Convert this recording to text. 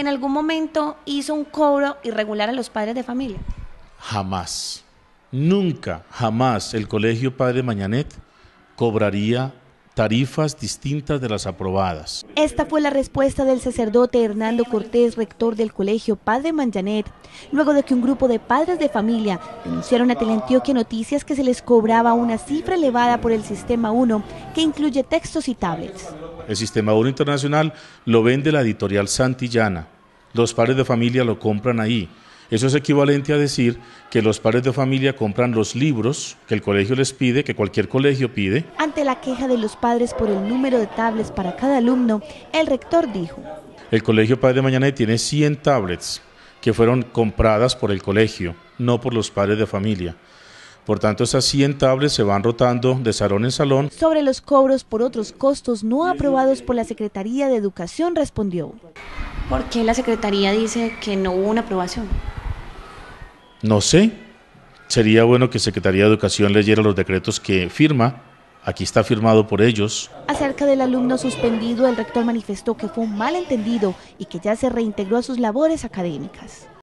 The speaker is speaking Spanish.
en algún momento hizo un cobro irregular a los padres de familia? Jamás. Nunca, jamás el Colegio Padre Mañanet cobraría tarifas distintas de las aprobadas. Esta fue la respuesta del sacerdote Hernando Cortés, rector del colegio Padre Manjanet, luego de que un grupo de padres de familia denunciaron a Teleantioquia Noticias que se les cobraba una cifra elevada por el Sistema 1, que incluye textos y tablets. El Sistema 1 Internacional lo vende la editorial Santillana. Los padres de familia lo compran ahí eso es equivalente a decir que los padres de familia compran los libros que el colegio les pide, que cualquier colegio pide. Ante la queja de los padres por el número de tablets para cada alumno, el rector dijo. El colegio Padre de Mañana tiene 100 tablets que fueron compradas por el colegio, no por los padres de familia. Por tanto, esas 100 tablets se van rotando de salón en salón. Sobre los cobros por otros costos no aprobados por la Secretaría de Educación respondió. ¿Por qué la Secretaría dice que no hubo una aprobación? No sé. Sería bueno que Secretaría de Educación leyera los decretos que firma. Aquí está firmado por ellos. Acerca del alumno suspendido, el rector manifestó que fue un malentendido y que ya se reintegró a sus labores académicas.